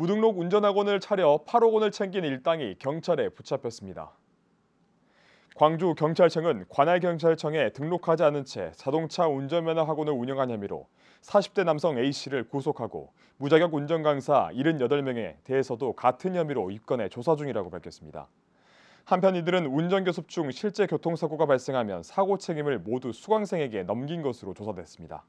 무등록 운전학원을 차려 8억 원을 챙긴 일당이 경찰에 붙잡혔습니다. 광주 경찰청은 관할 경찰청에 등록하지 않은 채 자동차 운전면허 학원을 운영한 혐의로 40대 남성 A씨를 구속하고 무자격 운전 강사 78명에 대해서도 같은 혐의로 입건해 조사 중이라고 밝혔습니다. 한편 이들은 운전교습 중 실제 교통사고가 발생하면 사고 책임을 모두 수강생에게 넘긴 것으로 조사됐습니다.